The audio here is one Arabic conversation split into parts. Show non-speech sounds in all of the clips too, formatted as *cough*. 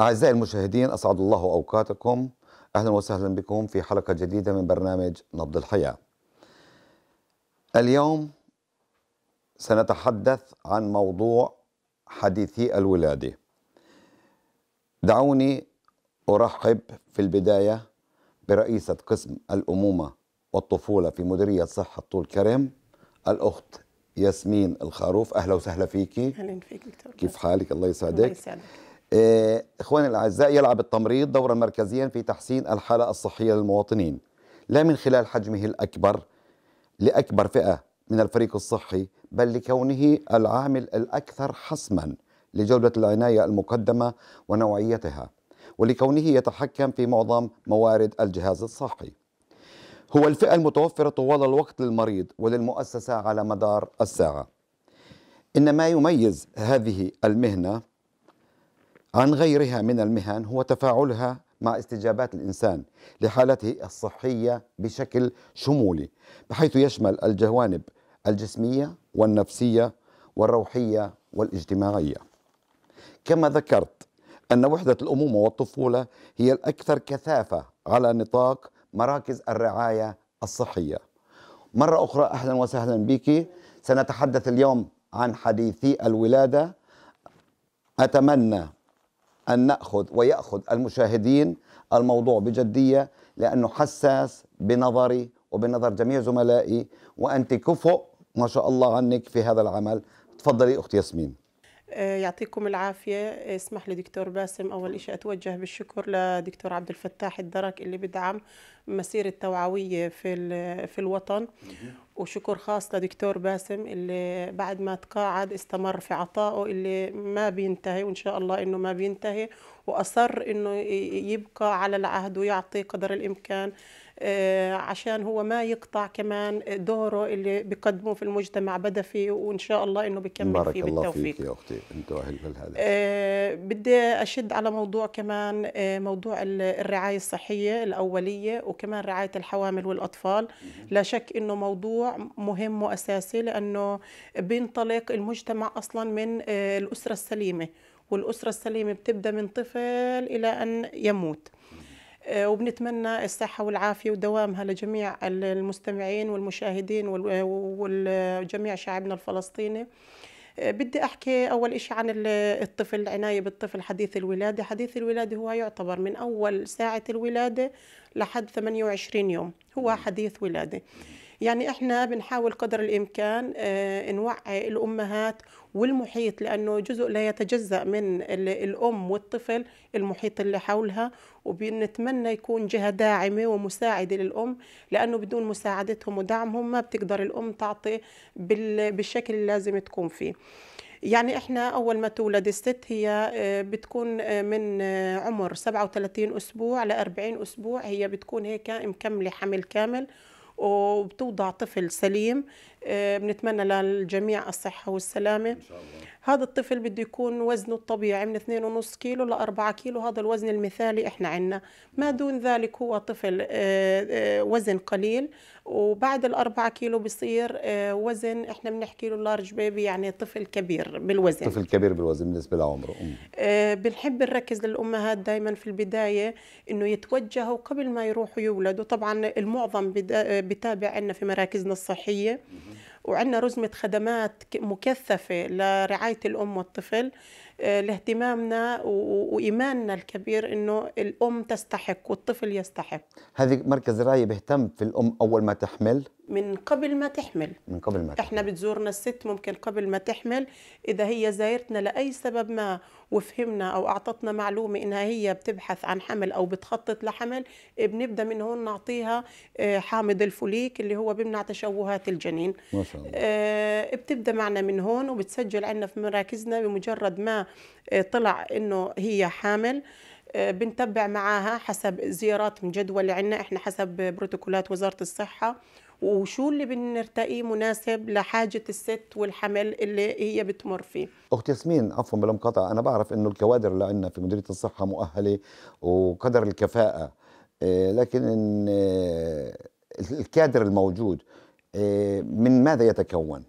أعزائي المشاهدين أسعد الله أوقاتكم أهلا وسهلا بكم في حلقة جديدة من برنامج نبض الحياة اليوم سنتحدث عن موضوع حديثي الولادة دعوني أرحب في البداية برئيسة قسم الأمومة والطفولة في مديرية صحة طول كرم الأخت ياسمين الخروف أهلا وسهلا فيكي أهلا فيك دكتور كيف حالك الله يسعدك الله يسعدك آه، إخواني الأعزاء يلعب التمريض دورا مركزيا في تحسين الحالة الصحية للمواطنين لا من خلال حجمه الأكبر لأكبر فئة من الفريق الصحي بل لكونه العامل الأكثر حسما لجودة العناية المقدمة ونوعيتها ولكونه يتحكم في معظم موارد الجهاز الصحي هو الفئة المتوفرة طوال الوقت للمريض وللمؤسسة على مدار الساعة إن ما يميز هذه المهنة عن غيرها من المهن هو تفاعلها مع استجابات الإنسان لحالته الصحية بشكل شمولي بحيث يشمل الجوانب الجسمية والنفسية والروحية والاجتماعية كما ذكرت أن وحدة الأمومة والطفولة هي الأكثر كثافة على نطاق مراكز الرعاية الصحية مرة أخرى أهلا وسهلا بك سنتحدث اليوم عن حديثي الولادة أتمنى أن نأخذ ويأخذ المشاهدين الموضوع بجدية لأنه حساس بنظري وبنظر جميع زملائي وأنت كفؤ ما شاء الله عنك في هذا العمل تفضلي أختي ياسمين آه، يعطيكم العافية اسمح لي دكتور باسم أول شيء أتوجه بالشكر لدكتور عبد الفتاح الدرك اللي بدعم مسيرة توعوية في, في الوطن وشكر خاص لدكتور باسم اللي بعد ما تقاعد استمر في عطائه اللي ما بينتهي وإن شاء الله إنه ما بينتهي وأصر إنه يبقى على العهد ويعطي قدر الإمكان آه، عشان هو ما يقطع كمان دوره اللي بقدمه في المجتمع بدا فيه وان شاء الله انه بكمل بارك فيه الله بالتوفيق فيك يا اختي انت اهل هذا آه، بدي اشد على موضوع كمان آه، موضوع الرعايه الصحيه الاوليه وكمان رعايه الحوامل والاطفال لا شك انه موضوع مهم واساسي لانه بينطلق المجتمع اصلا من الاسره السليمه والأسرة السليمة بتبدأ من طفل إلى أن يموت آه، وبنتمنى الصحة والعافية ودوامها لجميع المستمعين والمشاهدين وجميع شعبنا الفلسطيني آه، بدي أحكي أول إشي عن الطفل العناية بالطفل حديث الولادة حديث الولادة هو يعتبر من أول ساعة الولادة لحد 28 يوم هو حديث ولادة يعني احنا بنحاول قدر الامكان آه، نوعي الامهات والمحيط لانه جزء لا يتجزا من الام والطفل المحيط اللي حولها وبنتمنى يكون جهه داعمه ومساعده للام لانه بدون مساعدتهم ودعمهم ما بتقدر الام تعطي بالشكل اللي لازم تكون فيه يعني احنا اول ما تولد الست هي آه، بتكون آه، من عمر 37 اسبوع ل 40 اسبوع هي بتكون هيك مكمله حمل كامل وبتوضع طفل سليم آه، بنتمنى للجميع الصحة والسلامة إن شاء الله. هذا الطفل بده يكون وزنه الطبيعي من 2.5 كيلو ل 4 كيلو هذا الوزن المثالي احنا عندنا ما دون ذلك هو طفل آه، آه، وزن قليل وبعد ال 4 كيلو بصير وزن احنا بنحكي له لارج بيبي يعني طفل كبير بالوزن طفل كبير بالوزن بالنسبة لعمره بنحب نركز للأمهات دائما في البداية انه يتوجهوا قبل ما يروحوا يولدوا طبعا المعظم بتابع عندنا في مراكزنا الصحية وعندنا رزمة خدمات مكثفة لرعاية الأم والطفل آه، لاهتمامنا وإيماننا الكبير أنه الأم تستحق والطفل يستحق هذه مركز الرعاية بيهتم في الأم أول ما تحمل؟ من قبل ما تحمل من قبل ما تحمل. احنا بتزورنا الست ممكن قبل ما تحمل اذا هي زايرتنا لاي سبب ما وفهمنا او اعطتنا معلومه انها هي بتبحث عن حمل او بتخطط لحمل بنبدا من هون نعطيها آه، حامض الفوليك اللي هو بيمنع تشوهات الجنين ما شاء الله آه، بتبدا معنا من هون وبتسجل عندنا في مراكزنا بمجرد ما آه، طلع انه هي حامل بنتبع معاها حسب زيارات مجدولة عندنا احنا حسب بروتوكولات وزارة الصحة وشو اللي بنرتقيه مناسب لحاجه الست والحمل اللي هي بتمر فيه اخت ياسمين عفوا بلا مقاطعه انا بعرف انه الكوادر اللي عندنا في مديريه الصحه مؤهله وقدر الكفاءه آه، لكن آه، الكادر الموجود آه، من ماذا يتكون؟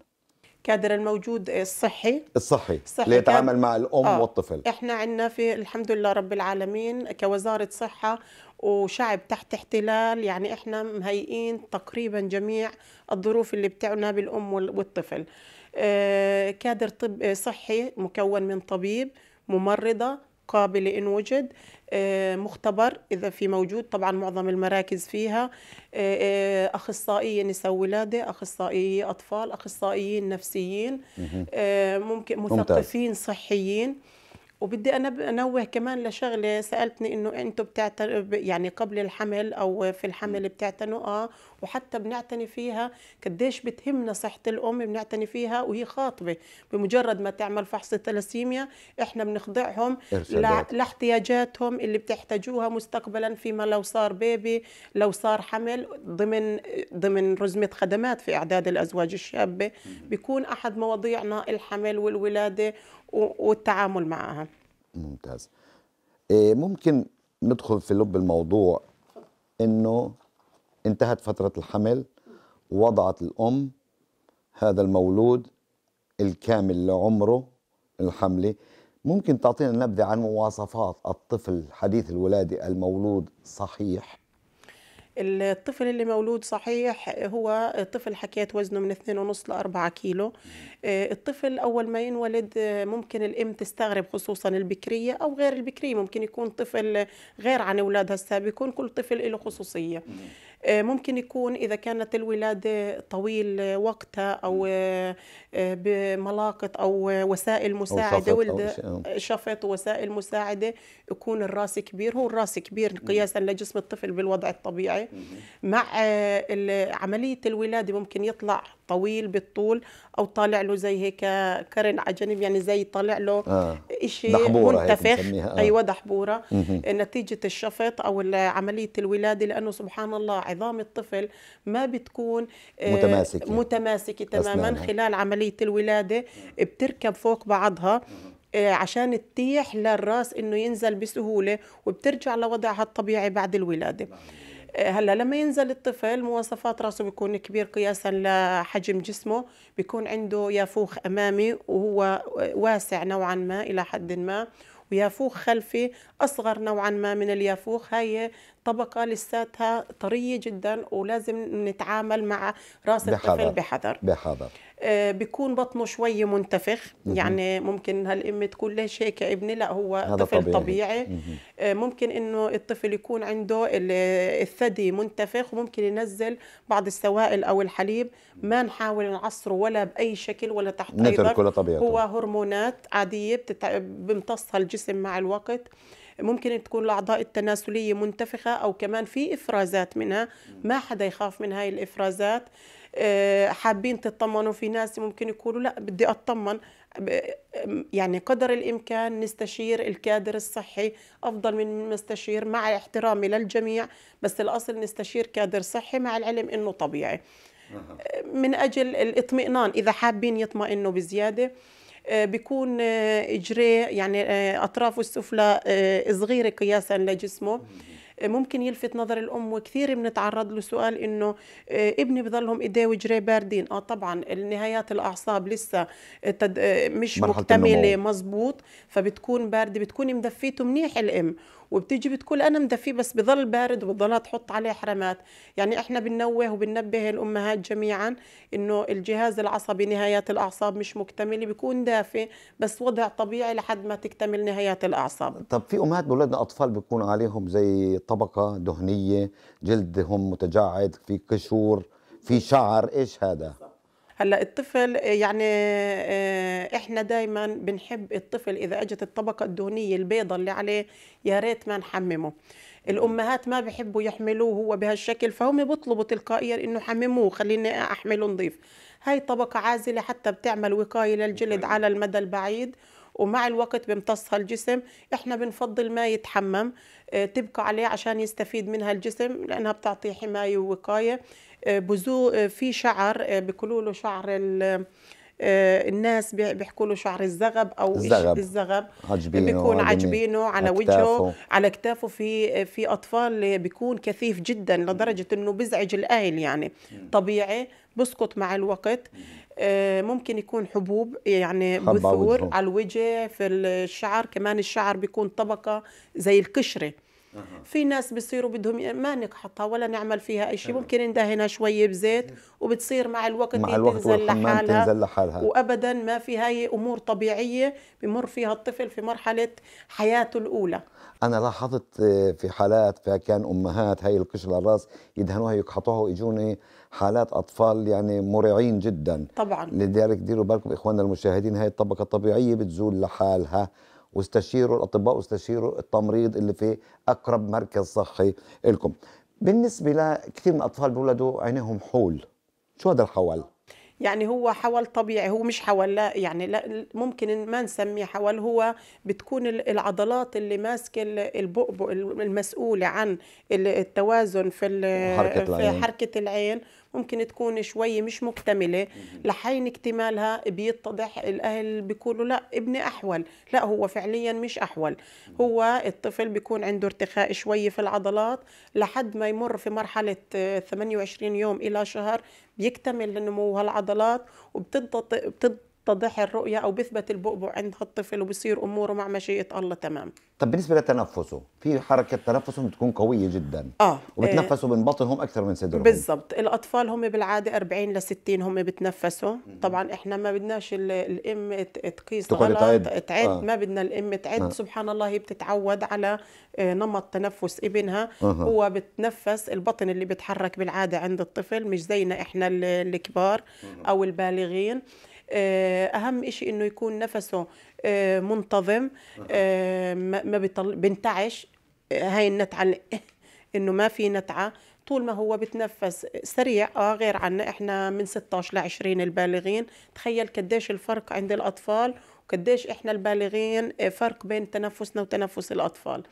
كادر الموجود آه، الصحي الصحي, الصحي ليتعامل مع الام آه. والطفل احنا عندنا في الحمد لله رب العالمين كوزاره صحه وشعب تحت احتلال يعني احنا مهيئين تقريبا جميع الظروف اللي بتعنا بالام والطفل آه، كادر طب آه، صحي مكون من طبيب ممرضه قابله ان وجد آه، مختبر اذا في موجود طبعا معظم المراكز فيها آه، آه، اخصائيه نساء ولاده اخصائيه اطفال اخصائيين نفسيين ممكن مثقفين صحيين وبدي انوه كمان لشغله سالتني انه انتم بتعتنوا يعني قبل الحمل او في الحمل بتعتنوا اه وحتى بنعتني فيها قديش بتهمنا صحه الام بنعتني فيها وهي خاطبه بمجرد ما تعمل فحص الثلاسيميا احنا بنخضعهم لاحتياجاتهم اللي بتحتاجوها مستقبلا فيما لو صار بيبي لو صار حمل ضمن ضمن رزمه خدمات في اعداد الازواج الشابه بيكون احد مواضيعنا الحمل والولاده والتعامل معها ممتاز إيه، ممكن ندخل في لب الموضوع انه انتهت فتره الحمل وضعت الام هذا المولود الكامل لعمره الحملي ممكن تعطينا نبذه عن مواصفات الطفل حديث الولاده المولود صحيح الطفل اللي مولود صحيح هو الطفل حكيت وزنه من 2.5 ل 4 كيلو آه، الطفل أول ما ينولد آه، ممكن الأم تستغرب خصوصا البكرية أو غير البكرية ممكن يكون طفل غير عن أولادها السابقون كل طفل له خصوصية آه، ممكن يكون إذا كانت الولادة طويل آه، وقتها أو آه، بملاقط أو وسائل مساعدة أو شفط, شفط وسائل مساعدة يكون الراس كبير هو الراس كبير قياسا لجسم الطفل بالوضع الطبيعي مع عملية الولادة ممكن يطلع طويل بالطول او طالع له زي هيك كرن على جنب يعني زي طالع له آه. شيء منتفخ آه. ايوه دحبوره نتيجه الشفط او عمليه الولاده لانه سبحان الله عظام الطفل ما بتكون آه، متماسكه متماسكه تماما أسنانها. خلال عمليه الولاده بتركب فوق بعضها آه، عشان تتيح للراس انه ينزل بسهوله وبترجع لوضعها الطبيعي بعد الولاده هلا لما ينزل الطفل مواصفات راسه بيكون كبير قياسا لحجم جسمه بيكون عنده يافوخ امامي وهو واسع نوعا ما الى حد ما ويافوخ خلفي اصغر نوعا ما من اليافوخ هاي طبقه لساتها طريه جدا ولازم نتعامل مع راس الطفل بحذر بحذر آه، بيكون بطنه شوي منتفخ يعني ممكن هالام تقول ليش هيك يا ابني لا هو طفل طبيعي, طبيعي. آه، ممكن انه الطفل يكون عنده الثدي منتفخ وممكن ينزل بعض السوائل او الحليب ما نحاول نعصره ولا باي شكل ولا تحت اي ضغط هو هرمونات عاديه بتتع... بيمتصها الجسم مع الوقت ممكن تكون الاعضاء التناسليه منتفخه او كمان في افرازات منها ما حدا يخاف من هاي الافرازات آه، حابين تطمنوا في ناس ممكن يقولوا لا بدي أطمن يعني قدر الإمكان نستشير الكادر الصحي أفضل من نستشير مع احترامي للجميع بس الأصل نستشير كادر صحي مع العلم أنه طبيعي من أجل الإطمئنان إذا حابين يطمئنوا بزيادة آه، بيكون آه، إجريه يعني أطرافه السفلى صغيرة قياسا لجسمه ممكن يلفت نظر الام وكثير بنتعرض له سؤال انه آه، ابني بضلهم ايديه وجريه باردين اه طبعا نهايات الاعصاب لسه آه، آه، مش مكتمله مزبوط فبتكون بارده بتكون مدفيته منيح الام وبتيجي بتقول انا مدفيه بس بضل بارد وبضلها تحط عليه حرامات يعني احنا بننوه وبننبه الامهات جميعا انه الجهاز العصبي نهايات الاعصاب مش مكتمله بيكون دافئ بس وضع طبيعي لحد ما تكتمل نهايات الاعصاب طب في امهات بولادنا اطفال بيكون عليهم زي طبقه دهنيه جلدهم متجعد في قشور في شعر ايش هذا هلا الطفل يعني آه، احنا دائما بنحب الطفل اذا اجت الطبقه الدهنيه البيضة اللي عليه يا ريت ما نحممه الامهات ما بحبوا يحملوه هو بهالشكل فهم بيطلبوا تلقائيا انه حمموه خليني احمله نظيف هاي طبقه عازله حتى بتعمل وقايه للجلد على المدى البعيد ومع الوقت بيمتصها الجسم احنا بنفضل ما يتحمم آه، تبقى عليه عشان يستفيد منها الجسم لانها بتعطيه حمايه ووقايه بزو آه، في شعر آه، بيقولوا له شعر آه، الناس بيحكوا له شعر الزغب او الزغب, الزغب بيكون عجبينه على وجهه على كتافه في في اطفال بيكون كثيف جدا لدرجه انه بيزعج الاهل يعني طبيعي بسقط مع الوقت ممكن يكون حبوب يعني بثور على الوجه في الشعر كمان الشعر بيكون طبقه زي القشره في ناس بيصيروا بدهم ما نقحطها ولا نعمل فيها اي شيء ممكن ندهنها شويه بزيت وبتصير مع الوقت مع الوقت تنزل لحالها, تنزل لحالها وابدا ما في هاي امور طبيعيه بمر فيها الطفل في مرحله حياته الاولى انا لاحظت آه، في حالات فكان امهات هاي القشره على الراس يدهنوها يقحطوها ويجوني حالات اطفال يعني مرعين جدا طبعا لذلك ديروا بالكم اخواننا المشاهدين هاي الطبقه الطبيعيه بتزول لحالها واستشيروا الاطباء واستشيروا التمريض اللي في اقرب مركز صحي لكم بالنسبه لكثير من الاطفال بيولدوا عينيهم حول شو هذا الحول يعني هو حول طبيعي هو مش حول لا يعني لا ممكن ما نسميه حول هو بتكون العضلات اللي ماسكه البؤبؤ المسؤوله عن التوازن في حركه العين, في حركة العين ممكن تكون شوي مش مكتمله لحين اكتمالها بيتضح الاهل بيقولوا لا ابني احول لا هو فعليا مش احول هو الطفل بيكون عنده ارتخاء شوي في العضلات لحد ما يمر في مرحله 28 آه، يوم الى شهر بيكتمل نمو هالعضلات وبتضبط بتتضح الرؤية أو بيثبت البؤبؤ عند الطفل وبصير أموره مع مشيئة الله تمام طب بالنسبة لتنفسه في حركة تنفسهم بتكون قوية جدا آه وبتنفسوا آه. من بطنهم أكثر من صدرهم بالضبط الأطفال هم بالعادة 40 ل 60 هم بتنفسوا طبعا إحنا ما بدناش الأم تقيس غلط تعد آه. ما بدنا الأم تعد آه. سبحان الله هي بتتعود على آه، نمط تنفس ابنها آه. هو بتنفس البطن اللي بتحرك بالعادة عند الطفل مش زينا إحنا الكبار آه. أو البالغين آه، اهم شيء انه يكون نفسه آه، منتظم آه، ما بنتعش هاي النتعه *laughs* انه ما في نتعه طول ما هو بتنفس سريع اه غير عنا احنا من 16 ل 20 البالغين تخيل قديش الفرق عند الاطفال وقديش احنا البالغين فرق بين تنفسنا وتنفس الاطفال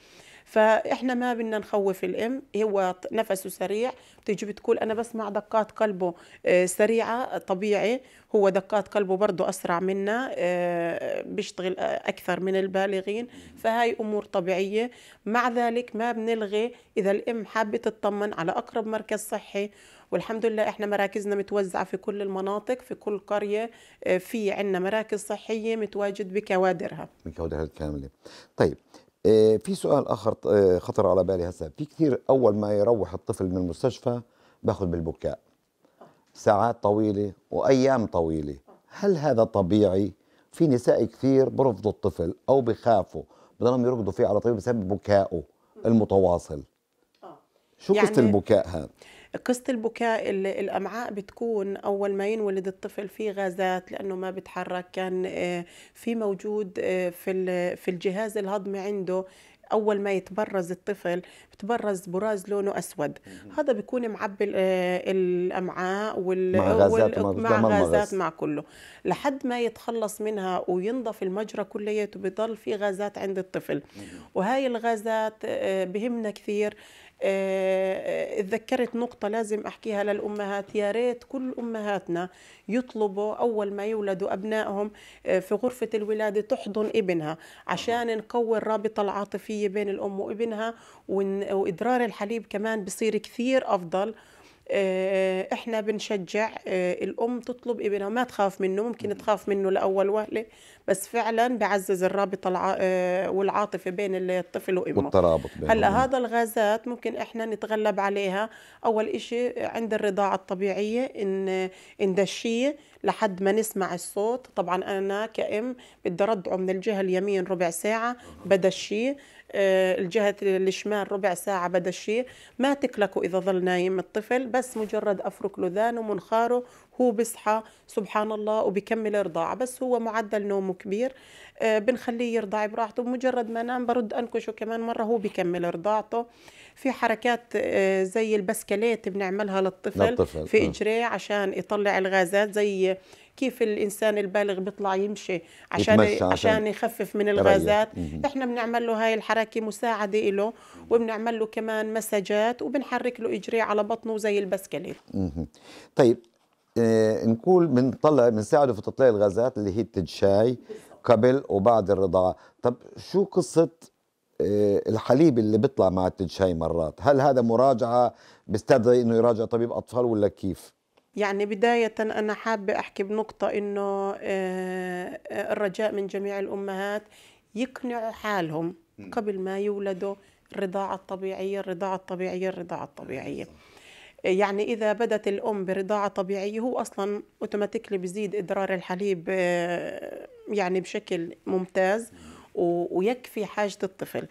فاحنا ما بدنا نخوف الام هو نفسه سريع بتيجي بتقول انا بسمع دقات قلبه آه، سريعه طبيعي هو دقات قلبه برضه اسرع منا آه، بيشتغل آه، اكثر من البالغين فهاي امور طبيعيه مع ذلك ما بنلغي اذا الام حابه تطمن على اقرب مركز صحي والحمد لله احنا مراكزنا متوزعه في كل المناطق في كل قريه في عندنا مراكز صحيه متواجد بكوادرها بكوادرها الكامله طيب آه، في سؤال اخر آه، خطر على بالي هسه في كثير اول ما يروح الطفل من المستشفى باخذ بالبكاء ساعات طويله وايام طويله هل هذا طبيعي في نساء كثير برفضوا الطفل او بخافوا بضلهم يركضوا فيه على طول بسبب بكائه المتواصل شو يعني قصه البكاء هذا قصة البكاء الأمعاء بتكون أول ما ينولد الطفل في غازات لأنه ما بتحرك كان آه، في موجود آه، في في الجهاز الهضمي عنده اول ما يتبرز الطفل بتبرز براز لونه اسود هذا بيكون معبي آه، الامعاء وال مع غازات, وال... مع, غازات مع كله لحد ما يتخلص منها وينضف المجرى كليته بضل في غازات عند الطفل وهاي الغازات بهمنا كثير آه، آه، اتذكرت نقطة لازم أحكيها للأمهات يا ريت كل أمهاتنا يطلبوا أول ما يولدوا أبنائهم آه، في غرفة الولادة تحضن ابنها عشان نقوي الرابطة العاطفية بين الأم وابنها وإدرار الحليب كمان بصير كثير أفضل آه، احنا بنشجع آه، الام تطلب ابنها ما تخاف منه ممكن تخاف منه لاول وهله بس فعلا بعزز الرابطه آه، والعاطفه بين الطفل وامه والترابط بينهم. هلا هذا الغازات ممكن احنا نتغلب عليها اول شيء عند الرضاعه الطبيعيه ان ندشيه لحد ما نسمع الصوت طبعا انا كأم بدي ردعه من الجهه اليمين ربع ساعه بدشيه آه، الجهة الشمال ربع ساعة بدا الشيء ما تكلكوا إذا ظل نايم الطفل بس مجرد أفرك له منخاره هو بصحى سبحان الله وبكمل رضاعة بس هو معدل نومه كبير آه، بنخليه يرضع براحته بمجرد ما نام برد أنكشه كمان مرة هو بكمل رضاعته في حركات آه، زي البسكليت بنعملها للطفل, للطفل. في إجريه عشان يطلع الغازات زي كيف الانسان البالغ بيطلع يمشي عشان عشان, عشان يخفف من الغازات احنا بنعمل له هاي الحركه مساعده له وبنعمل له كمان مساجات وبنحرك له اجري على بطنه زي البسكليت طيب آه نقول بنطلع بنساعده في تطلع الغازات اللي هي التدشاي قبل وبعد الرضاعه طب شو قصه آه، الحليب اللي بيطلع مع التدشاي مرات هل هذا مراجعة بيستدعي انه يراجع طبيب اطفال ولا كيف يعني بداية أنا حابة أحكي بنقطة إنه آه، آه، الرجاء من جميع الأمهات يقنعوا حالهم قبل ما يولدوا الرضاعة الطبيعية الرضاعة الطبيعية الرضاعة الطبيعية يعني إذا بدت الأم برضاعة طبيعية هو أصلا أوتوماتيكلي بزيد إدرار الحليب آه، يعني بشكل ممتاز ويكفي حاجة الطفل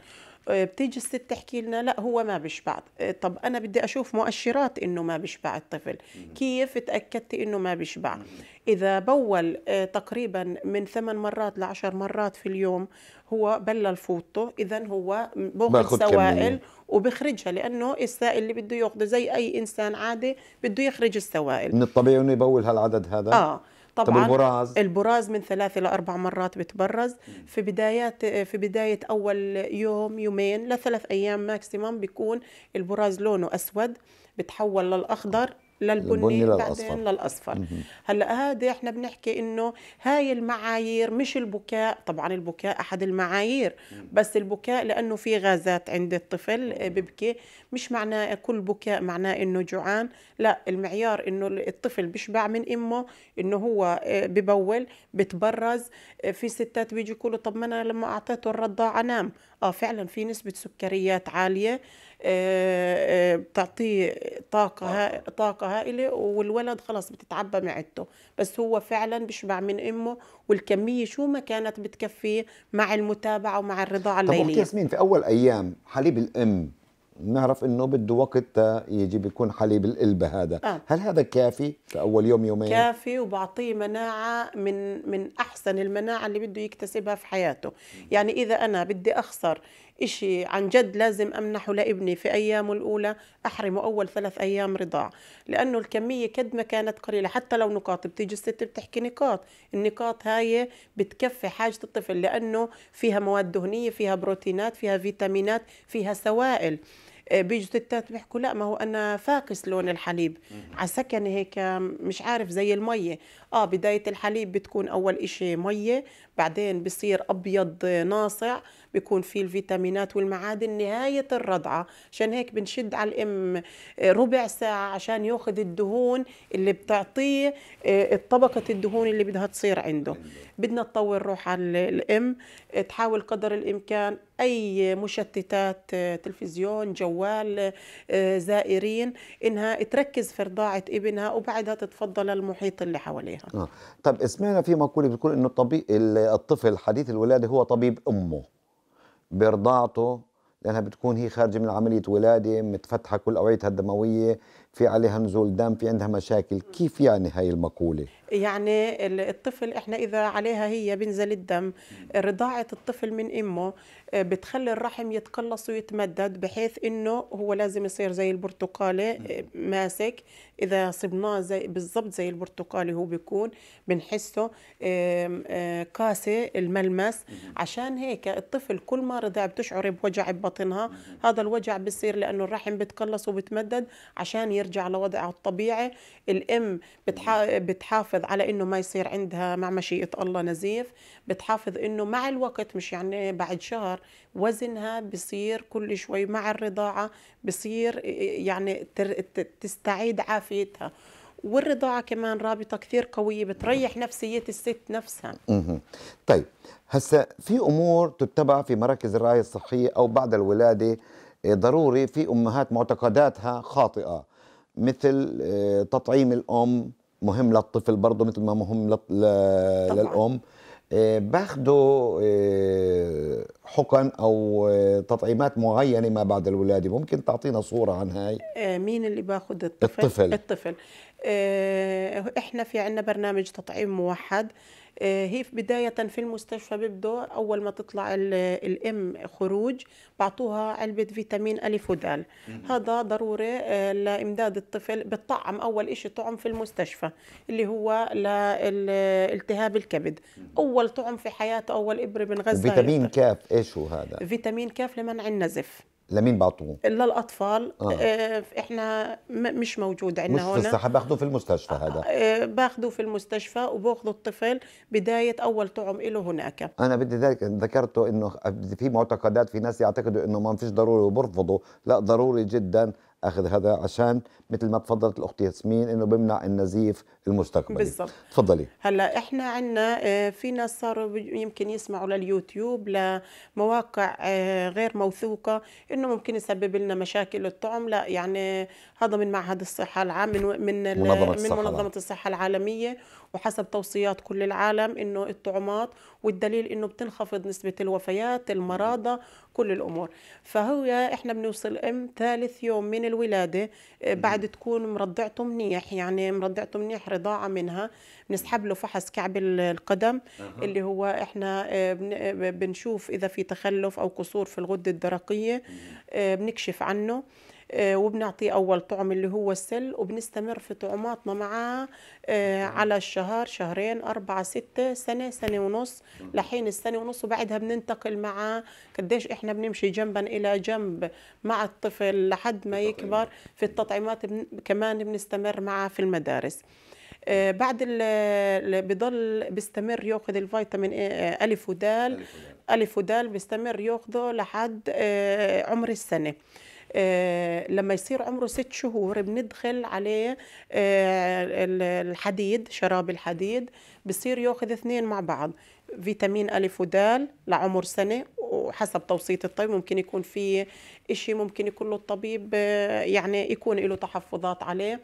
آه، بتيجي الست تحكي لنا لا هو ما بيشبع آه، طب انا بدي اشوف مؤشرات انه ما بيشبع الطفل كيف تاكدت انه ما بيشبع اذا بول آه، تقريبا من ثمان مرات لعشر مرات في اليوم هو بلل فوطه اذا هو باخذ سوائل كمية. وبخرجها لانه السائل اللي بده ياخذه زي اي انسان عادي بده يخرج السوائل من الطبيعي انه يبول هالعدد هذا اه طبعا طب البراز البراز من ثلاث إلى أربع مرات بتبرز في بدايات في بداية أول يوم يومين لثلاث أيام ماكسيمم بيكون البراز لونه أسود بتحول للأخضر للبني بعدين للاصفر هلا هذا احنا بنحكي انه هاي المعايير مش البكاء طبعا البكاء احد المعايير بس البكاء لانه في غازات عند الطفل آه، ببكي مش معناه كل بكاء معناه انه جوعان لا المعيار انه الطفل بيشبع من امه انه هو آه، ببول بتبرز آه، في ستات بيجي يقولوا طب ما انا لما اعطيته الرضاعه نام اه فعلا في نسبه سكريات عاليه بتعطيه آه، آه، طاقة طاقة هائلة والولد خلاص بتتعبى معدته بس هو فعلا بيشبع من امه والكمية شو ما كانت بتكفيه مع المتابعة ومع الرضاعة الليلية طب ياسمين في أول أيام حليب الأم نعرف انه بده وقت يجي بيكون حليب القلبة هذا آه. هل هذا كافي في اول يوم يومين كافي وبعطيه مناعه من من احسن المناعه اللي بده يكتسبها في حياته يعني اذا انا بدي اخسر إشي عن جد لازم أمنحه لابني في أيامه الأولى أحرمه أول ثلاث أيام رضاع لأنه الكمية قد ما كانت قليلة حتى لو نقاط بتيجي الست بتحكي نقاط النقاط هاي بتكفي حاجة الطفل لأنه فيها مواد دهنية فيها بروتينات فيها فيتامينات فيها سوائل آه، بيجوا ستات بيحكوا لا ما هو انا فاكس لون الحليب على سكنه هيك مش عارف زي الميه اه بدايه الحليب بتكون اول إشي ميه بعدين بصير ابيض ناصع بيكون فيه الفيتامينات والمعادن نهايه الرضعه عشان هيك بنشد على الام ربع ساعه عشان ياخذ الدهون اللي بتعطيه آه، طبقه الدهون اللي بدها تصير عنده بدنا تطور روح على الام تحاول قدر الامكان اي مشتتات آه، تلفزيون جو جوال آه، زائرين انها تركز في رضاعه ابنها وبعدها تتفضل للمحيط اللي حواليها آه. طب سمعنا في مقوله بتقول انه الطبيب الطفل حديث الولاده هو طبيب امه برضاعته لانها بتكون هي خارجه من عمليه ولاده متفتحه كل اوعيتها الدمويه في عليها نزول دم في عندها مشاكل كيف يعني هاي المقوله يعني الطفل احنا اذا عليها هي بينزل الدم رضاعه الطفل من امه آه، بتخلي الرحم يتقلص ويتمدد بحيث انه هو لازم يصير زي البرتقاله آه، ماسك اذا صبناه زي بالضبط زي البرتقالي هو بيكون بنحسه قاسي آه، الملمس عشان هيك الطفل كل ما رضع بتشعر بوجع ببطنها هذا الوجع بصير لانه الرحم بتقلص وبتمدد عشان يرجع لوضعه الطبيعي الام بتحافظ بتحافظ على انه ما يصير عندها مع مشيئه الله نزيف بتحافظ انه مع الوقت مش يعني بعد شهر وزنها بصير كل شوي مع الرضاعه بصير يعني تستعيد عافيتها والرضاعة كمان رابطة كثير قوية بتريح نفسية الست نفسها طيب هسا في أمور تتبع في مراكز الرعاية الصحية أو بعد الولادة آه، ضروري في أمهات معتقداتها خاطئة مثل آه، تطعيم الأم مهم للطفل برضه مثل ما مهم للام إيه، باخذوا إيه، حقن او إيه، تطعيمات معينه ما بعد الولاده ممكن تعطينا صوره عن هاي مين اللي باخذ الطفل الطفل الطفل احنا في عندنا برنامج تطعيم موحد آه، هي في بداية في المستشفى بيبدو أول ما تطلع الأم خروج بعطوها علبة فيتامين ألف ودال هذا ضروري آه، لإمداد الطفل بالطعم أول شيء طعم في المستشفى اللي هو لالتهاب الكبد أول طعم في حياته أول إبرة بنغذى فيتامين كاف إيش هو هذا؟ فيتامين كاف لمنع النزف لمين بعطوه؟ للاطفال آه. آه احنا مش موجود عندنا هون مش في الصحه في المستشفى هذا آه, آه، في المستشفى وباخذوا الطفل بدايه اول طعم له هناك انا بدي ذلك ذكرته انه في معتقدات في ناس يعتقدوا انه ما فيش ضروري وبرفضوا لا ضروري جدا اخذ هذا عشان مثل ما تفضلت الاخت ياسمين انه بمنع النزيف المستقبلي بالضبط تفضلي هلا احنا عندنا آه، في ناس صاروا يمكن يسمعوا لليوتيوب لمواقع آه، غير موثوقه انه ممكن يسبب لنا مشاكل الطعم لا يعني هذا من معهد الصحه العام من من منظمه, من الصحة, منظمة الصحه العالميه وحسب توصيات كل العالم انه الطعومات والدليل انه بتنخفض نسبه الوفيات المرضى كل الامور فهو احنا بنوصل ام ثالث يوم من الولاده آه، بعد تكون مرضعته منيح يعني مرضعته منيح رضاعه منها بنسحب له فحص كعب القدم اللي هو احنا آه، آه، بنشوف اذا في تخلف او قصور في الغده الدرقيه بنكشف عنه آه، وبنعطيه أول طعم اللي هو السل وبنستمر في طعماتنا معاه نعم. على الشهر شهرين أربعة ستة سنة سنة ونص نعم. لحين السنة ونص وبعدها بننتقل معاه قديش إحنا بنمشي جنبا إلى جنب مع الطفل لحد ما يكبر في التطعيمات كمان بنستمر معاه في المدارس آه، بعد بضل بيستمر ياخذ الفيتامين إيه، آه، الف ودال الف ودال بيستمر ياخذه لحد عمر السنه آه، لما يصير عمره ست شهور بندخل عليه آه، الحديد شراب الحديد بصير ياخذ اثنين مع بعض فيتامين ألف ودال لعمر سنة وحسب توصية الطبيب ممكن يكون في إشي ممكن يكون له الطبيب آه، يعني يكون له تحفظات عليه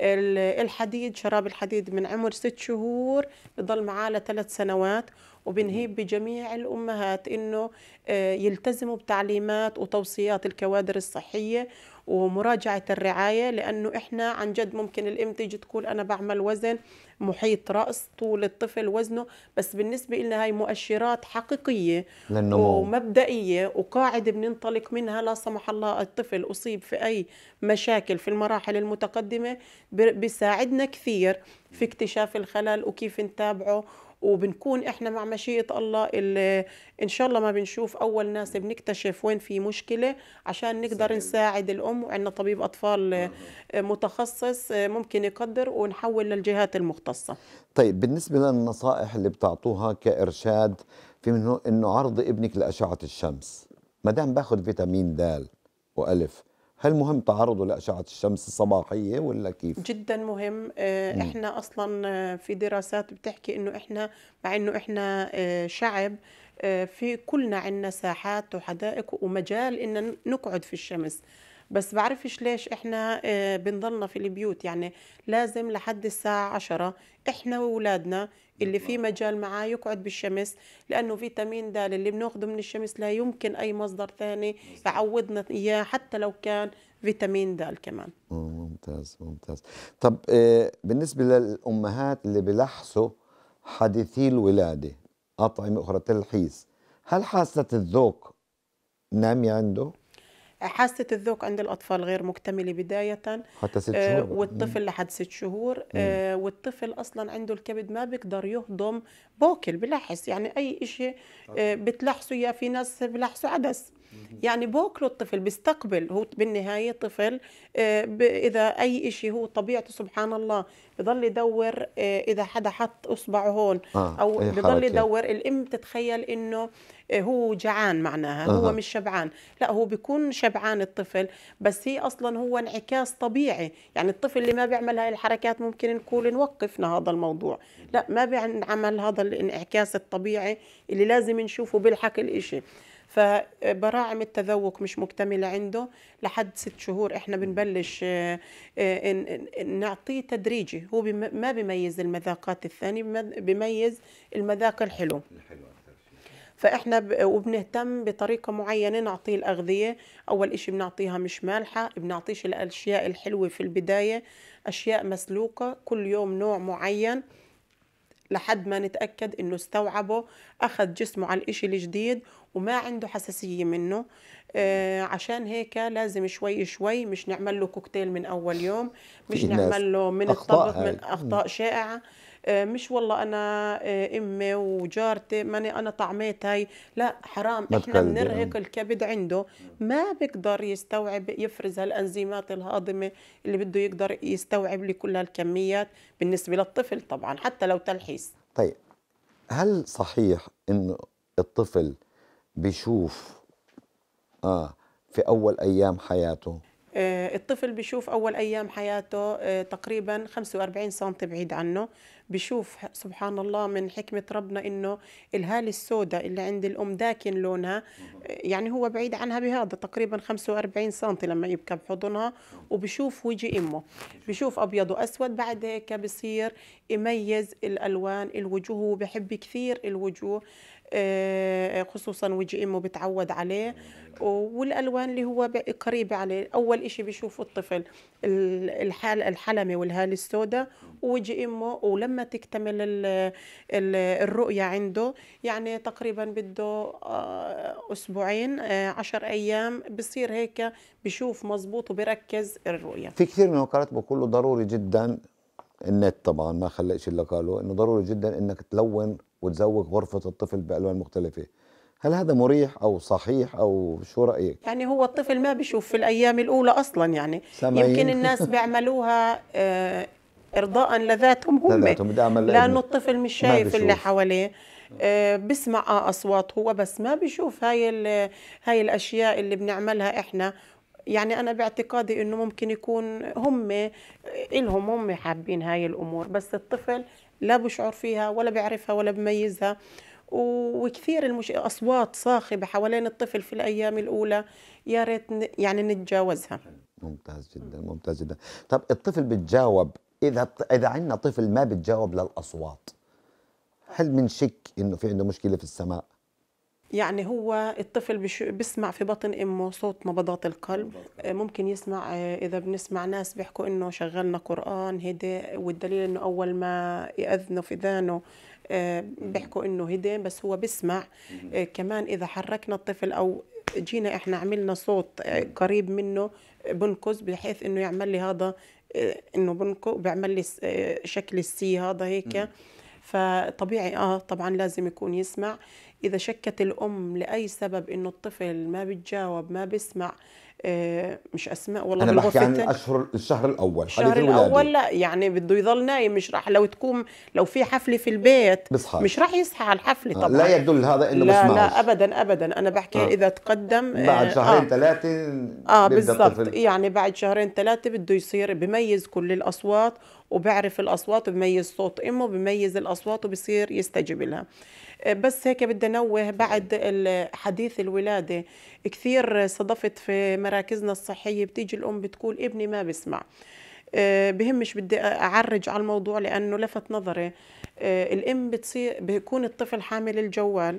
الحديد شراب الحديد من عمر ست شهور بضل معاه لثلاث سنوات وبنهيب بجميع الأمهات إنه آه، يلتزموا بتعليمات وتوصيات الكوادر الصحية ومراجعة الرعاية لأنه إحنا عن جد ممكن الأم تيجي تقول أنا بعمل وزن محيط رأس طول الطفل وزنه بس بالنسبة لنا هاي مؤشرات حقيقية للنمو. ومبدئية وقاعدة بننطلق منها لا سمح الله الطفل أصيب في أي مشاكل في المراحل المتقدمة بيساعدنا كثير في اكتشاف الخلل وكيف نتابعه وبنكون احنا مع مشيئه الله اللي ان شاء الله ما بنشوف اول ناس بنكتشف وين في مشكله عشان نقدر سهل. نساعد الام وعندنا طبيب اطفال نعم. متخصص ممكن يقدر ونحول للجهات المختصه طيب بالنسبه للنصائح اللي بتعطوها كارشاد في منه انه عرض ابنك لاشعه الشمس ما دام باخذ فيتامين د والف هل مهم تعرضه لأشعة الشمس الصباحية ولا كيف؟ جدا مهم آه، احنا اصلا آه، في دراسات بتحكي انه احنا مع انه احنا آه، شعب في كلنا عندنا ساحات وحدائق ومجال ان نقعد في الشمس بس بعرفش ليش احنا آه، بنضلنا في البيوت يعني لازم لحد الساعة عشرة احنا وولادنا اللي في مجال معاه يقعد بالشمس لانه فيتامين د اللي بناخده من الشمس لا يمكن اي مصدر ثاني يعوضنا اياه حتى لو كان فيتامين د كمان ممتاز ممتاز طب آه، بالنسبه للامهات اللي بلحسوا حديثي الولاده اطعمه اخرى تلحيس هل حاسه الذوق نامي عنده حاسة الذوق عند الأطفال غير مكتملة بداية حتى ست آه، شهور والطفل لحد ست شهور آه، والطفل أصلا عنده الكبد ما بيقدر يهضم بوكل بلحس يعني أي شيء آه، بتلحسه يا في ناس بلحسه عدس يعني بوكله الطفل بيستقبل هو بالنهاية طفل آه، إذا أي إشي هو طبيعته سبحان الله بضل يدور آه، إذا حدا حط إصبعه هون آه، أو آه بضل يدور الأم تتخيل إنه هو جعان معناها هو مش شبعان لا هو بيكون شبعان الطفل بس هي أصلا هو انعكاس طبيعي يعني الطفل اللي ما بيعمل هاي الحركات ممكن نقول نوقفنا هذا الموضوع لا ما بينعمل هذا الانعكاس الطبيعي اللي لازم نشوفه بالحق الإشي فبراعم التذوق مش مكتملة عنده لحد ست شهور احنا بنبلش آه، آه، نعطيه تدريجي هو ما بيميز المذاقات الثانية بيميز المذاق الحلو الحلو فاحنا وبنهتم بطريقه معينه نعطيه الاغذيه اول إشي بنعطيها مش مالحه بنعطيش الاشياء الحلوه في البدايه اشياء مسلوقه كل يوم نوع معين لحد ما نتأكد إنه استوعبه أخذ جسمه على الإشي الجديد وما عنده حساسية منه آه عشان هيك لازم شوي شوي مش نعمل له كوكتيل من أول يوم مش نعمل له من الطبخ من أخطاء شائعة آه، مش والله انا آه، امي وجارتي ماني انا طعميت هاي لا حرام احنا بنرهق آه. الكبد عنده ما بيقدر يستوعب يفرز هالانزيمات الهاضمه اللي بده يقدر يستوعب لي كل هالكميات بالنسبه للطفل طبعا حتى لو تلحيس طيب هل صحيح انه الطفل بيشوف اه في اول ايام حياته الطفل بيشوف اول ايام حياته تقريبا 45 سم بعيد عنه بشوف سبحان الله من حكمة ربنا إنه الهالة السوداء اللي عند الأم داكن لونها يعني هو بعيد عنها بهذا تقريبا 45 سم لما يبكى بحضنها وبشوف وجه أمه بشوف أبيض وأسود بعد هيك بصير يميز الألوان الوجوه وبحب كثير الوجوه آه، خصوصا وجه امه بتعود عليه والالوان اللي هو قريبه عليه اول شيء بيشوفه الطفل الحال الحلمه والهاله السوداء ووجه امه ولما تكتمل الرؤيه عنده يعني تقريبا بده آه، اسبوعين آه، عشر ايام بصير هيك بشوف مزبوط وبركز الرؤيه في كثير من الوكالات بقول ضروري جدا النت طبعا ما خلى اللي الا قالوا انه ضروري جدا انك تلون وتزوج غرفه الطفل بالوان مختلفه هل هذا مريح او صحيح او شو رايك يعني هو الطفل ما بيشوف في الايام الاولى اصلا يعني سمعين. يمكن *laughs* الناس بيعملوها آه، ارضاء لذاتهم هم لذاتهم لانه الطفل مش شايف اللي حواليه آه، بسمع آه اصوات هو بس ما بيشوف هاي هاي الاشياء اللي بنعملها احنا يعني انا باعتقادي انه ممكن يكون هم الهم هم حابين هاي الامور بس الطفل لا بشعر فيها ولا بيعرفها ولا بميزها وكثير المش... أصوات صاخبة حوالين الطفل في الأيام الأولى يا ريت ن... يعني نتجاوزها ممتاز جدا ممتاز جدا طب الطفل بتجاوب إذا إذا عندنا طفل ما بتجاوب للأصوات هل بنشك إنه في عنده مشكلة في السماء؟ يعني هو الطفل بيسمع في بطن امه صوت نبضات القلب ممكن يسمع آه، اذا بنسمع ناس بيحكوا انه شغلنا قران هدي والدليل انه اول ما ياذنوا في اذانه آه، بيحكوا انه هدي بس هو بيسمع آه، كمان اذا حركنا الطفل او جينا احنا عملنا صوت قريب منه بنكز بحيث انه يعمل لي هذا انه بنكو بيعمل لي شكل السي هذا هيك فطبيعي اه طبعا لازم يكون يسمع إذا شكت الأم لأي سبب إنه الطفل ما بتجاوب ما بيسمع آه، مش اسماء والله انا بحكي عن الاشهر الشهر الاول الشهر الاول لا يعني بده يضل نايم مش راح لو تكون لو في حفله في البيت بصحى. مش راح يصحى على الحفله آه، طبعا لا يدل هذا انه لا لا ابدا ابدا انا بحكي آه. اذا تقدم آه، بعد شهرين آه. ثلاثه اه بالضبط يعني بعد شهرين ثلاثه بده يصير بميز كل الاصوات وبعرف الاصوات وبميز صوت امه بميز الاصوات وبصير يستجيب لها آه، بس هيك بدي انوه بعد حديث الولاده كثير صدفت في مراكزنا الصحيه بتيجي الام بتقول ابني ما بسمع آه، بهمش بدي اعرج على الموضوع لانه لفت نظري آه، الام بتصير بيكون الطفل حامل الجوال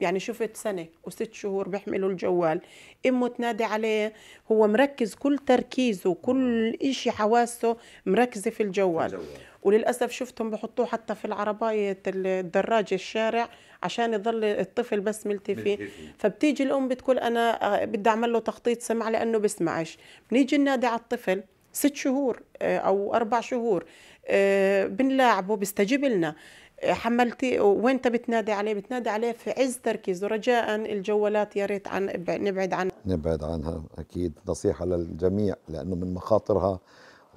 يعني شفت سنة وست شهور بيحملوا الجوال امه تنادي عليه هو مركز كل تركيزه كل إشي حواسه مركزة في الجوال, الجوال. وللأسف شفتهم بحطوه حتى في العرباية الدراجة الشارع عشان يضل الطفل بس ملتفي فبتيجي الأم بتقول أنا آه، بدي أعمل له تخطيط سمع لأنه بسمعش بنيجي ننادي على الطفل ست شهور آه، أو أربع شهور آه، بنلاعبه بيستجيب لنا حملتي انت بتنادي عليه بتنادي عليه في عز تركيزه رجاء الجوالات يا ريت عن نبعد عنها نبعد عنها اكيد نصيحه للجميع لانه من مخاطرها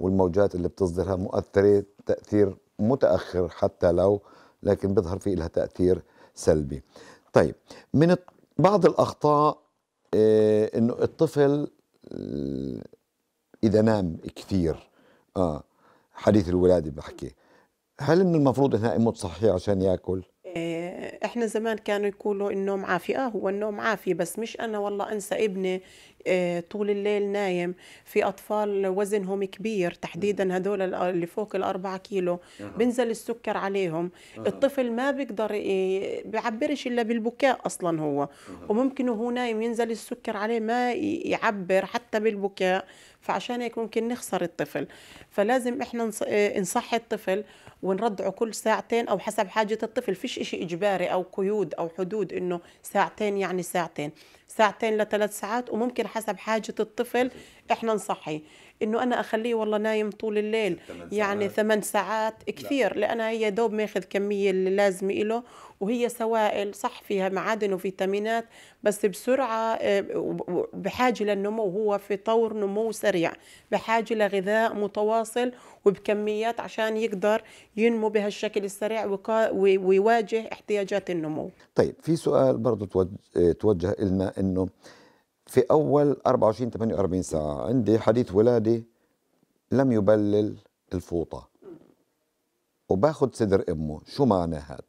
والموجات اللي بتصدرها مؤثره تاثير متاخر حتى لو لكن بيظهر في لها تاثير سلبي طيب من بعض الاخطاء إيه انه الطفل اذا نام كثير اه حديث الولاده بحكي هل من المفروض انها امه تصحيه عشان ياكل؟ إيه، احنا زمان كانوا يقولوا النوم عافية اه هو النوم عافية بس مش انا والله انسى ابني إيه، طول الليل نايم في اطفال وزنهم كبير تحديدا هذول اللي فوق الأربعة كيلو بنزل السكر عليهم الطفل ما بيقدر بيعبرش الا بالبكاء اصلا هو وممكن وهو نايم ينزل السكر عليه ما يعبر حتى بالبكاء فعشان هيك ممكن نخسر الطفل فلازم احنا نصحي إيه، الطفل ونرضعه كل ساعتين او حسب حاجه الطفل فيش إشي اجباري او قيود او حدود انه ساعتين يعني ساعتين ساعتين لثلاث ساعات وممكن حسب حاجه الطفل احنا نصحي انه انا اخليه والله نايم طول الليل ثمان يعني ثمان ساعات كثير لا. لان هي دوب ماخذ كميه اللي لازم له وهي سوائل صح فيها معادن وفيتامينات بس بسرعه آه، بحاجه للنمو هو في طور نمو سريع بحاجه لغذاء متواصل وبكميات عشان يقدر ينمو بهالشكل السريع ويواجه احتياجات النمو طيب في سؤال برضه آه، توجه لنا انه في أول 24 48 ساعة عندي حديث ولادة لم يبلل الفوطة وباخد صدر أمه شو معنى هذا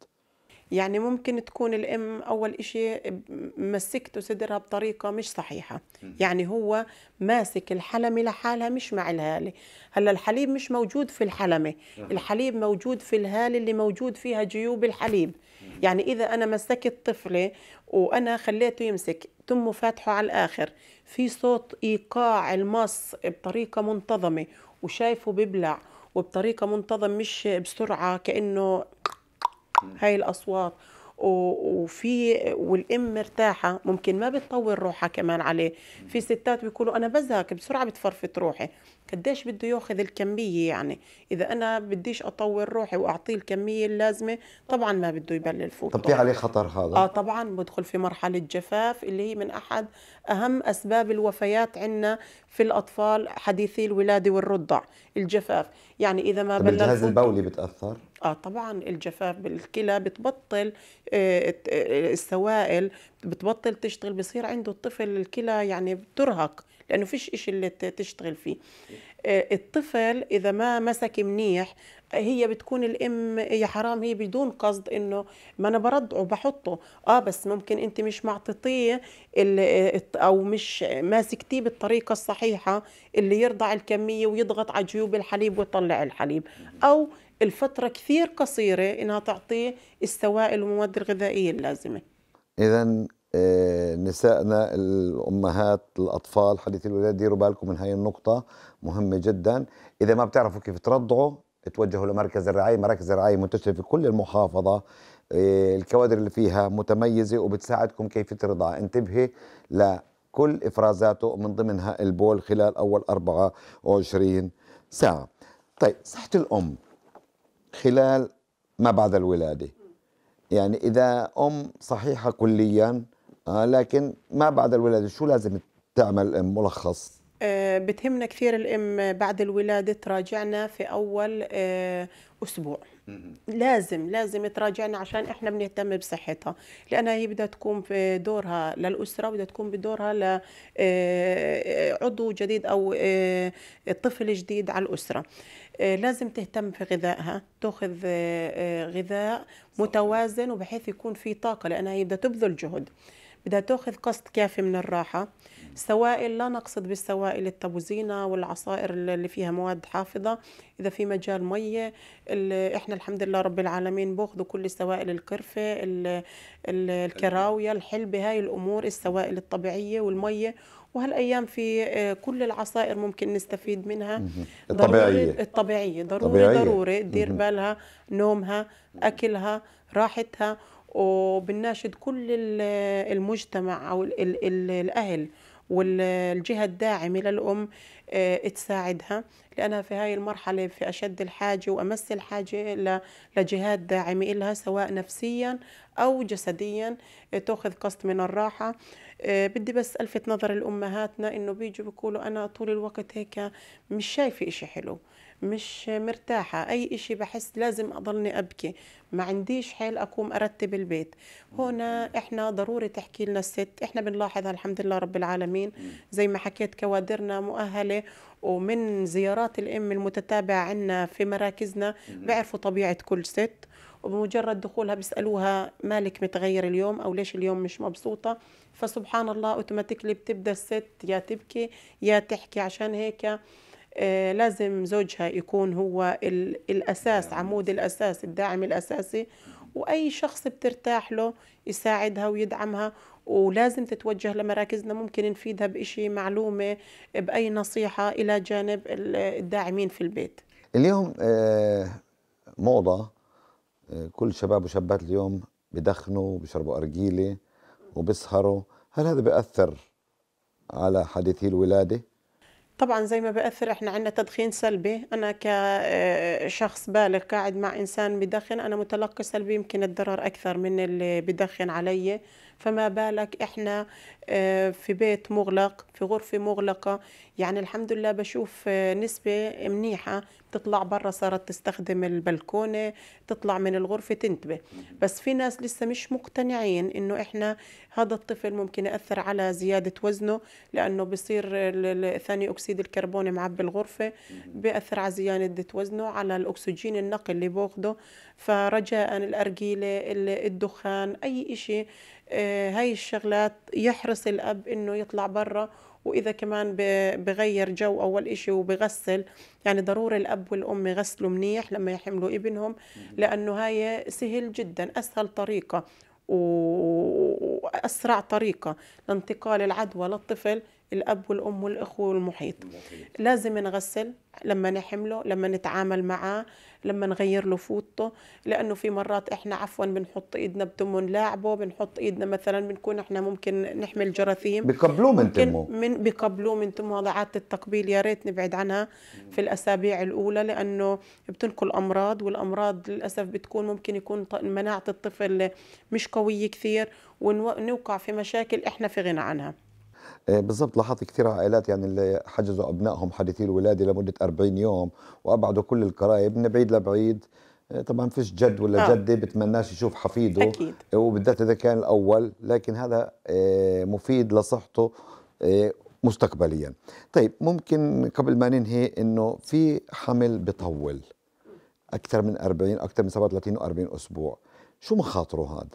يعني ممكن تكون الام اول شيء مسكته صدرها بطريقه مش صحيحه يعني هو ماسك الحلمه لحالها مش مع الهاله هلا الحليب مش موجود في الحلمه الحليب موجود في الهاله اللي موجود فيها جيوب الحليب يعني اذا انا مسكت طفله وانا خليته يمسك تمه فاتحه على الاخر في صوت ايقاع المص بطريقه منتظمه وشايفه ببلع وبطريقه منتظم مش بسرعه كانه هاي الاصوات وفي والام مرتاحه ممكن ما بتطور روحها كمان عليه في ستات بيقولوا انا بزهق بسرعه بتفرفط روحي قديش بده ياخذ الكميه يعني اذا انا بديش اطور روحي واعطيه الكميه اللازمه طبعا ما بده يبلل فوق طب في عليه خطر هذا اه طبعا بدخل في مرحله جفاف اللي هي من احد اهم اسباب الوفيات عندنا في الاطفال حديثي الولاده والرضع الجفاف يعني اذا ما بلل الجهاز البولي بتاثر اه طبعا الجفاف بالكلى بتبطل آه، آه، السوائل بتبطل تشتغل بصير عنده الطفل الكلى يعني بترهق لانه فيش إشي اللي تشتغل فيه آه، الطفل اذا ما مسك منيح هي بتكون الام يا حرام هي بدون قصد انه ما انا برضعه بحطه اه بس ممكن انت مش معطيتيه او مش ماسكتيه بالطريقه الصحيحه اللي يرضع الكميه ويضغط على جيوب الحليب ويطلع الحليب او الفترة كثير قصيرة إنها تعطيه السوائل والمواد الغذائية اللازمة إذا آه، نسائنا الأمهات الأطفال حديثي الولادة ديروا بالكم من هاي النقطة مهمة جدا إذا ما بتعرفوا كيف ترضعوا توجهوا لمركز الرعاية مراكز الرعاية منتشرة في كل المحافظة آه، الكوادر اللي فيها متميزة وبتساعدكم كيف ترضع انتبهي لكل إفرازاته من ضمنها البول خلال أول 24 ساعة طيب صحة الأم خلال ما بعد الولاده يعني اذا ام صحيحه كليا آه، لكن ما بعد الولاده شو لازم تعمل الام ملخص آه، بتهمنا كثير الام بعد الولاده تراجعنا في اول آه، اسبوع لازم لازم تراجعنا عشان احنا بنهتم بصحتها لانها هي بدها في بدورها للاسره وبدها تكون بدورها لعضو جديد او طفل جديد على الاسره آه، لازم تهتم في غذائها تاخذ آه، آه، غذاء متوازن وبحيث يكون في طاقه لانها هي بدها تبذل جهد بدها تاخذ قسط كافي من الراحه سوائل لا نقصد بالسوائل التبوزينه والعصائر اللي فيها مواد حافظه اذا في مجال ميه احنا الحمد لله رب العالمين باخذوا كل السوائل القرفه الكراويه الحلبه هاي الامور السوائل الطبيعيه والميه وهالايام في آه، كل العصائر ممكن نستفيد منها الطبيعيه الطبيعيه ضروري طبيعية. ضروري تدير بالها نومها اكلها راحتها وبناشد كل آه، المجتمع او الاهل والجهة الداعمة للأم آه، تساعدها لأنها في هاي المرحلة في أشد الحاجة وأمس الحاجة لجهات داعمة لها سواء نفسيا أو جسديا تأخذ قسط من الراحة آه، بدي بس الفت نظر الأمهاتنا انه بيجوا بيقولوا انا طول الوقت هيك مش شايفه إشي حلو مش مرتاحة أي إشي بحس لازم أضلني أبكي ما عنديش حيل أقوم أرتب البيت هنا إحنا ضروري تحكي لنا الست إحنا بنلاحظ الحمد لله رب العالمين زي ما حكيت كوادرنا مؤهلة ومن زيارات الأم المتتابعة عنا في مراكزنا بيعرفوا طبيعة كل ست وبمجرد دخولها بيسالوها مالك متغير اليوم او ليش اليوم مش مبسوطه فسبحان الله اوتوماتيكلي بتبدا الست يا تبكي يا تحكي عشان هيك آه، لازم زوجها يكون هو الاساس نعم. عمود الاساس الداعم الاساسي واي شخص بترتاح له يساعدها ويدعمها ولازم تتوجه لمراكزنا ممكن نفيدها بإشي معلومة بأي نصيحة إلى جانب الداعمين في البيت اليوم آه، موضة كل شباب وشابات اليوم بدخنوا وبشربوا أرجيلة وبيسهروا هل هذا بيأثر على حديثي الولادة؟ طبعا زي ما بأثر احنا عندنا تدخين سلبي انا كشخص آه، بالغ قاعد مع انسان بدخن انا متلقي سلبي يمكن الضرر اكثر من اللي بدخن علي فما بالك احنا آه، في بيت مغلق في غرفه مغلقه يعني الحمد لله بشوف آه، نسبه منيحه تطلع برا صارت تستخدم البلكونه تطلع من الغرفه تنتبه بس في ناس لسه مش مقتنعين انه احنا هذا الطفل ممكن ياثر على زياده وزنه لانه بصير ثاني اكسيد الكربون معبي الغرفه بياثر على زياده وزنه على الاكسجين النقي اللي باخده فرجاء الارجيله الدخان اي شيء آه، هاي الشغلات يحرص الاب انه يطلع برا واذا كمان بغير جو اول إشي وبغسل يعني ضروري الاب والام يغسلوا منيح لما يحملوا ابنهم لانه هاي سهل جدا اسهل طريقه واسرع طريقه لانتقال العدوى للطفل الأب والأم والإخوة والمحيط لازم نغسل لما نحمله لما نتعامل معاه لما نغير له فوطه لأنه في مرات إحنا عفوا بنحط إيدنا بتمه نلاعبه بنحط إيدنا مثلا بنكون إحنا ممكن نحمل جراثيم بقبلوه من تمه من بقبلوه من تمه وضعات التقبيل يا ريت نبعد عنها في الأسابيع الأولى لأنه بتنقل أمراض والأمراض للأسف بتكون ممكن يكون مناعة الطفل مش قوية كثير ونوقع في مشاكل إحنا في غنى عنها آه، بالضبط لاحظت كثير عائلات يعني اللي حجزوا ابنائهم حديثي الولاده لمده 40 يوم وابعدوا كل القرايب من بعيد لبعيد آه، طبعا فيش جد ولا آه. جده بتمناش يشوف حفيده أكيد. وبالذات اذا كان الاول لكن هذا مفيد لصحته مستقبليا طيب ممكن قبل ما ننهي انه في حمل بطول اكثر من 40 اكثر من 37 و40 اسبوع شو مخاطره هذا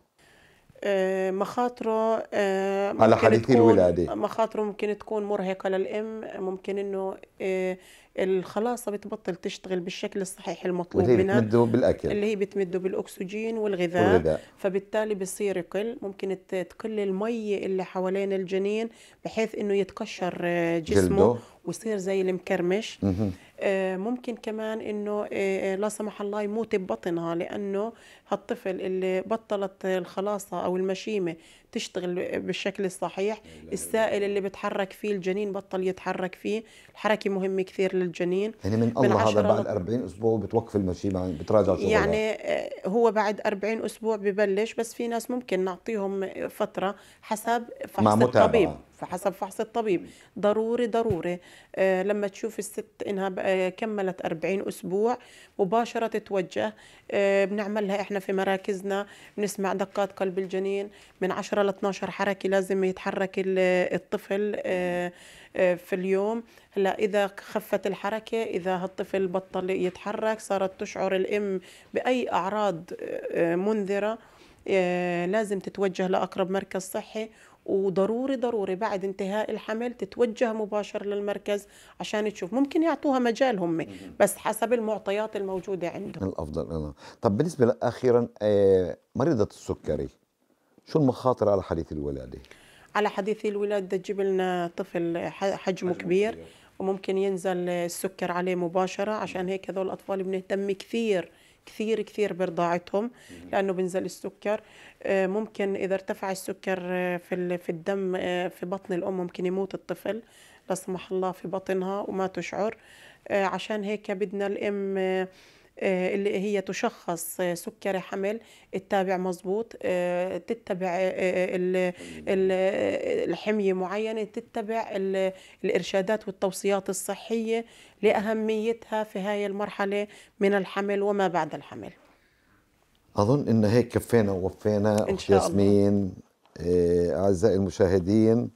آه، مخاطره آه، على حديث الولاده مخاطره ممكن تكون مرهقه للام ممكن انه آه، الخلاصه بتبطل تشتغل بالشكل الصحيح المطلوب منها اللي بتمده بالاكل اللي هي بتمده بالاكسجين والغذاء, والغذاء. فبالتالي بصير يقل ممكن تقل المي اللي حوالين الجنين بحيث انه يتقشر جسمه جلده. ويصير زي المكرمش ممكن كمان انه لا سمح الله يموت ببطنها لانه هالطفل اللي بطلت الخلاصة أو المشيمة تشتغل بالشكل الصحيح السائل اللي بتحرك فيه الجنين بطل يتحرك فيه الحركة مهمة كثير للجنين يعني من الله هذا بعد 40 أسبوع بتوقف المشيمة يعني بتراجع شغلها يعني آه، هو بعد 40 أسبوع ببلش بس في ناس ممكن نعطيهم فترة حسب فحص مع متابعة. الطبيب فحسب فحص الطبيب ضروري ضروري آه لما تشوف الست انها آه، كملت 40 اسبوع مباشره تتوجه آه بنعملها احنا في مراكزنا بنسمع دقات قلب الجنين من 10 ل 12 حركه لازم يتحرك الطفل آه، آه، في اليوم هلا اذا خفت الحركه اذا هالطفل بطل يتحرك صارت تشعر الام باي اعراض آه، منذره لازم تتوجه لاقرب مركز صحي وضروري ضروري بعد انتهاء الحمل تتوجه مباشر للمركز عشان تشوف ممكن يعطوها مجال هم بس حسب المعطيات الموجوده عندهم الافضل أنا. آه. طب بالنسبه اخيرا آه، مريضه السكري شو المخاطر على حديث الولاده على حديث الولاده تجيب لنا طفل حجمه كبير وممكن ينزل السكر عليه مباشره عشان هيك هذول الاطفال بنهتم كثير كثير كثير برضاعتهم لانه بنزل السكر آه، ممكن اذا ارتفع السكر آه، في في الدم آه، في بطن الام ممكن يموت الطفل لا سمح الله في بطنها وما تشعر عشان هيك بدنا الام آه، اللي هي تشخص آه، سكري حمل تتابع مزبوط آه، تتبع الحمية معينة تتبع الإرشادات والتوصيات الصحية لأهميتها في هاي المرحلة من الحمل وما بعد الحمل أظن إن هيك كفينا ووفينا أخت ياسمين أعزائي المشاهدين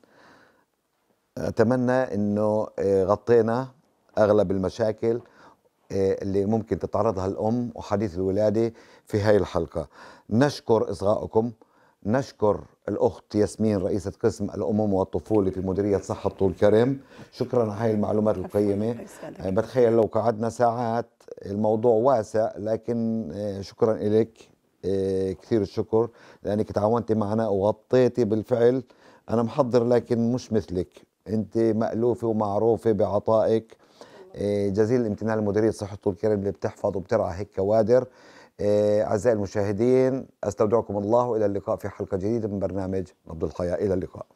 أتمنى إنه غطينا أغلب المشاكل آه، اللي ممكن تتعرضها الأم وحديث الولادة في هاي الحلقة نشكر إصغائكم نشكر الأخت ياسمين رئيسة قسم الأمومة والطفولة في مديرية صحة طول كرم شكرا على هاي المعلومات القيمة آه، بتخيل لو قعدنا ساعات الموضوع واسع لكن آه، شكرا إليك كثير الشكر لأنك تعاونتي معنا وغطيتي بالفعل أنا محضر لكن مش مثلك أنت مألوفة ومعروفة بعطائك آه، جزيل الامتنان لمديريه صحه طول كرم اللي بتحفظ وبترعى هيك كوادر آه، اعزائي المشاهدين استودعكم الله والى اللقاء في حلقه جديده من برنامج نبض الحياه الى اللقاء